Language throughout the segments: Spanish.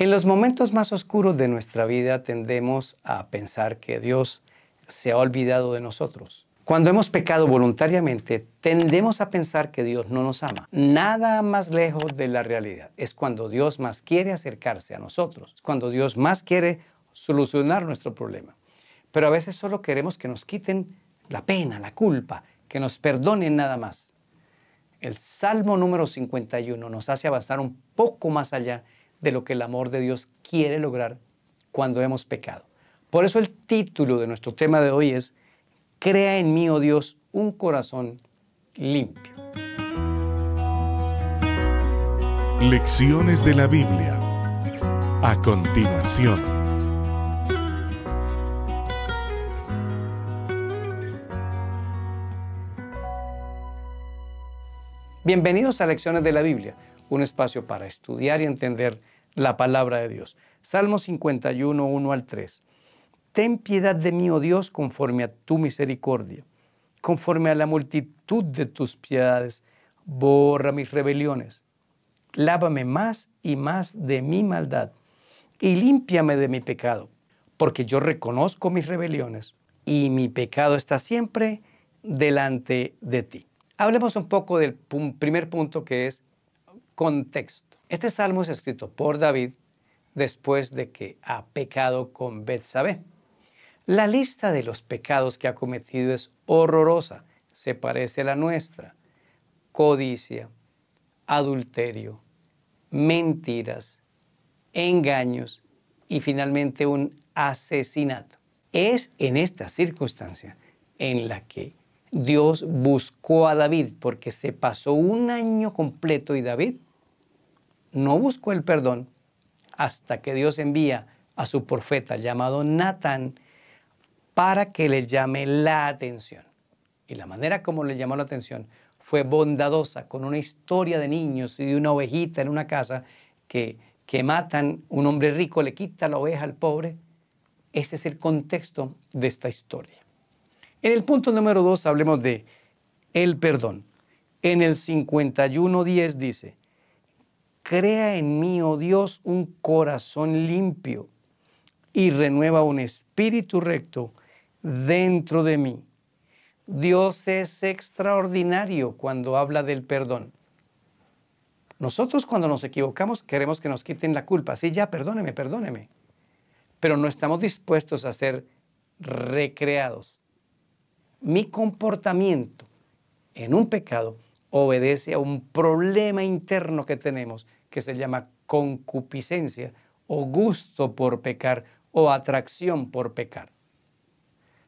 En los momentos más oscuros de nuestra vida tendemos a pensar que Dios se ha olvidado de nosotros. Cuando hemos pecado voluntariamente, tendemos a pensar que Dios no nos ama. Nada más lejos de la realidad. Es cuando Dios más quiere acercarse a nosotros, es cuando Dios más quiere solucionar nuestro problema. Pero a veces solo queremos que nos quiten la pena, la culpa, que nos perdonen nada más. El Salmo número 51 nos hace avanzar un poco más allá de lo que el amor de Dios quiere lograr cuando hemos pecado. Por eso el título de nuestro tema de hoy es, Crea en mí, oh Dios, un corazón limpio. Lecciones de la Biblia. A continuación. Bienvenidos a Lecciones de la Biblia, un espacio para estudiar y entender la palabra de Dios. Salmo 51, 1 al 3. Ten piedad de mí, oh Dios, conforme a tu misericordia, conforme a la multitud de tus piedades. Borra mis rebeliones. Lávame más y más de mi maldad y límpiame de mi pecado, porque yo reconozco mis rebeliones y mi pecado está siempre delante de ti. Hablemos un poco del primer punto que es contexto. Este salmo es escrito por David después de que ha pecado con Betsabé. La lista de los pecados que ha cometido es horrorosa, se parece a la nuestra. Codicia, adulterio, mentiras, engaños y finalmente un asesinato. Es en esta circunstancia en la que Dios buscó a David porque se pasó un año completo y David no buscó el perdón hasta que Dios envía a su profeta llamado Natán para que le llame la atención. Y la manera como le llamó la atención fue bondadosa, con una historia de niños y de una ovejita en una casa que, que matan, un hombre rico le quita la oveja al pobre. Ese es el contexto de esta historia. En el punto número dos hablemos de el perdón. En el 51.10 dice, Crea en mí, oh Dios, un corazón limpio y renueva un espíritu recto dentro de mí. Dios es extraordinario cuando habla del perdón. Nosotros cuando nos equivocamos queremos que nos quiten la culpa. Sí, ya, perdóneme, perdóneme. Pero no estamos dispuestos a ser recreados. Mi comportamiento en un pecado obedece a un problema interno que tenemos que se llama concupiscencia o gusto por pecar o atracción por pecar.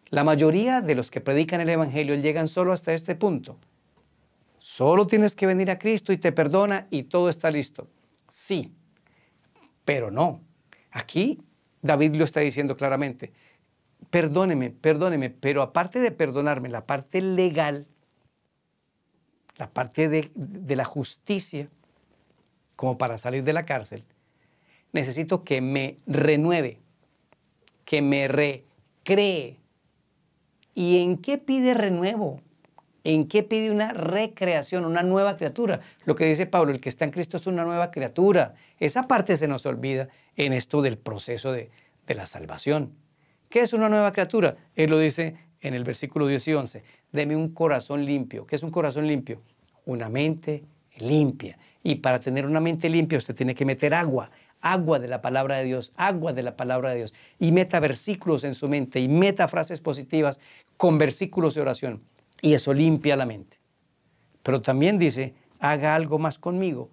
La mayoría de los que predican el Evangelio llegan solo hasta este punto. Solo tienes que venir a Cristo y te perdona y todo está listo. Sí, pero no. Aquí David lo está diciendo claramente. Perdóneme, perdóneme, pero aparte de perdonarme, la parte legal la parte de, la justicia, como para salir de la cárcel, necesito que me renueve, que me recree. ¿Y en qué pide renuevo? ¿En qué pide una recreación, una nueva criatura? Lo que dice Pablo, el que está en Cristo es una nueva criatura. Esa parte se nos olvida en esto del proceso de, la salvación. ¿Qué es una nueva criatura? Él lo dice en el versículo 10 y 11. Deme un corazón limpio. ¿Qué es un corazón limpio? una mente limpia. Y para tener una mente limpia usted tiene que meter agua, agua de la palabra de Dios, agua de la palabra de Dios. Y meta versículos en su mente y meta frases positivas con versículos de oración. Y eso limpia la mente. Pero también dice, haga algo más conmigo.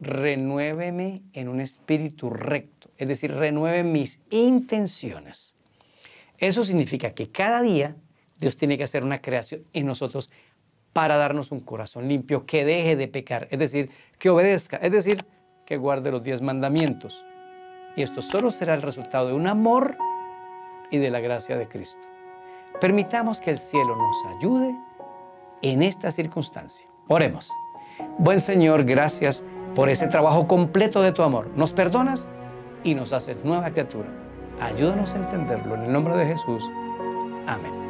Renuéveme en un espíritu recto. Es decir, renueve mis intenciones. Eso significa que cada día Dios tiene que hacer una creación en nosotros para darnos un corazón limpio, que deje de pecar, es decir, que obedezca, es decir, que guarde los diez mandamientos. Y esto solo será el resultado de un amor y de la gracia de Cristo. Permitamos que el cielo nos ayude en esta circunstancia. Oremos. Buen Señor, gracias por ese trabajo completo de tu amor. Nos perdonas y nos haces nueva criatura. Ayúdanos a entenderlo en el nombre de Jesús. Amén.